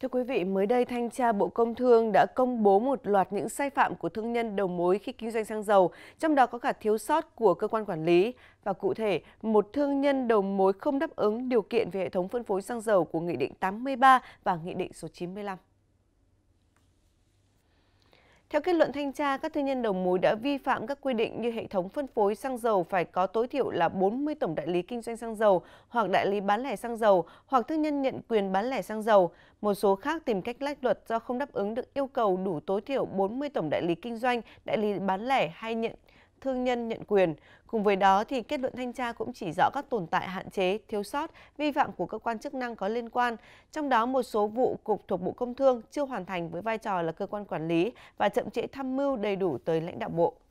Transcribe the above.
Thưa quý vị, mới đây thanh tra Bộ Công Thương đã công bố một loạt những sai phạm của thương nhân đầu mối khi kinh doanh xăng dầu, trong đó có cả thiếu sót của cơ quan quản lý. Và cụ thể, một thương nhân đầu mối không đáp ứng điều kiện về hệ thống phân phối xăng dầu của Nghị định 83 và Nghị định số 95. Theo kết luận thanh tra, các thương nhân đầu mối đã vi phạm các quy định như hệ thống phân phối xăng dầu phải có tối thiểu là 40 tổng đại lý kinh doanh xăng dầu hoặc đại lý bán lẻ xăng dầu hoặc thương nhân nhận quyền bán lẻ xăng dầu. Một số khác tìm cách lách luật do không đáp ứng được yêu cầu đủ tối thiểu 40 tổng đại lý kinh doanh, đại lý bán lẻ hay nhận thương nhân nhận quyền. Cùng với đó thì kết luận thanh tra cũng chỉ rõ các tồn tại hạn chế, thiếu sót, vi phạm của cơ quan chức năng có liên quan, trong đó một số vụ cục thuộc Bộ Công Thương chưa hoàn thành với vai trò là cơ quan quản lý và chậm trễ tham mưu đầy đủ tới lãnh đạo bộ.